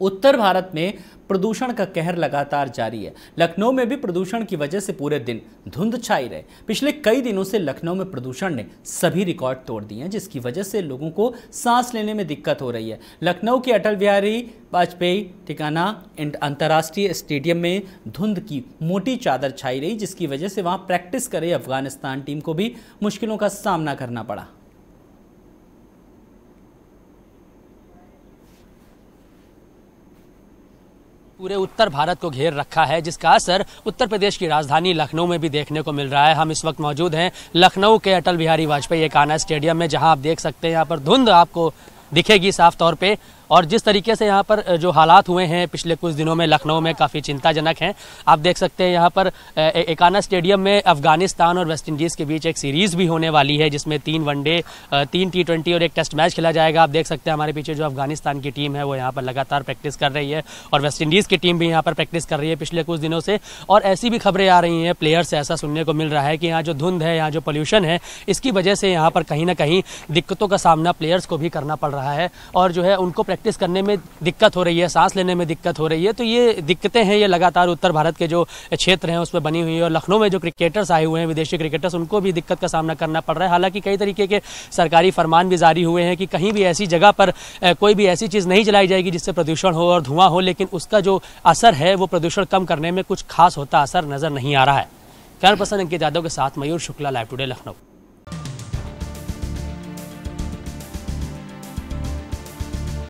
उत्तर भारत में प्रदूषण का कहर लगातार जारी है लखनऊ में भी प्रदूषण की वजह से पूरे दिन धुंध छाई रहे पिछले कई दिनों से लखनऊ में प्रदूषण ने सभी रिकॉर्ड तोड़ दिए हैं जिसकी वजह से लोगों को सांस लेने में दिक्कत हो रही है लखनऊ के अटल बिहारी वाजपेयी ठिकाना अंतर्राष्ट्रीय स्टेडियम में धुंध की मोटी चादर छाई रही जिसकी वजह से वहाँ प्रैक्टिस करे अफगानिस्तान टीम को भी मुश्किलों का सामना करना पड़ा पूरे उत्तर भारत को घेर रखा है जिसका असर उत्तर प्रदेश की राजधानी लखनऊ में भी देखने को मिल रहा है हम इस वक्त मौजूद हैं लखनऊ के अटल बिहारी वाजपेयी एकाना स्टेडियम में जहां आप देख सकते हैं यहाँ पर धुंध आपको दिखेगी साफ तौर पर और जिस तरीके से यहाँ पर जो हालात हुए हैं पिछले कुछ दिनों में लखनऊ में काफ़ी चिंताजनक हैं आप देख सकते हैं यहाँ पर एकाना स्टेडियम में अफगानिस्तान और वेस्ट इंडीज़ के बीच एक सीरीज़ भी होने वाली है जिसमें तीन वनडे तीन टी ट्वेंटी और एक टेस्ट मैच खेला जाएगा आप देख सकते हैं हमारे पीछे जो अफगानिस्तान की टीम है वो यहाँ पर लगातार प्रैक्टिस कर रही है और वेस्ट इंडीज़ की टीम भी यहाँ पर प्रैक्टिस कर रही है पिछले कुछ दिनों से और ऐसी भी खबरें आ रही हैं प्लेयर्स से ऐसा सुनने को मिल रहा है कि यहाँ जो धुंध है यहाँ जो पोल्यूशन है इसकी वजह से यहाँ पर कहीं ना कहीं दिक्कतों का सामना प्लेयर्स को भी करना पड़ रहा है और जो है उनको प्रैक्टिस प्रैक्टिस करने में दिक्कत हो रही है सांस लेने में दिक्कत हो रही है तो ये दिक्कतें हैं ये लगातार उत्तर भारत के जो क्षेत्र हैं उसमें बनी हुई है और लखनऊ में जो क्रिकेटर्स आए हुए हैं विदेशी क्रिकेटर्स उनको भी दिक्कत का सामना करना पड़ रहा है हालांकि कई तरीके के सरकारी फरमान भी जारी हुए हैं कि कहीं भी ऐसी जगह पर कोई भी ऐसी चीज़ नहीं चलाई जाएगी जिससे प्रदूषण हो और धुआं हो लेकिन उसका जो असर है वो प्रदूषण कम करने में कुछ खास होता असर नज़र नहीं आ रहा है कैमरा पर्सन अंकित यादव के साथ मयूर शुक्ला लाइव टुडे लखनऊ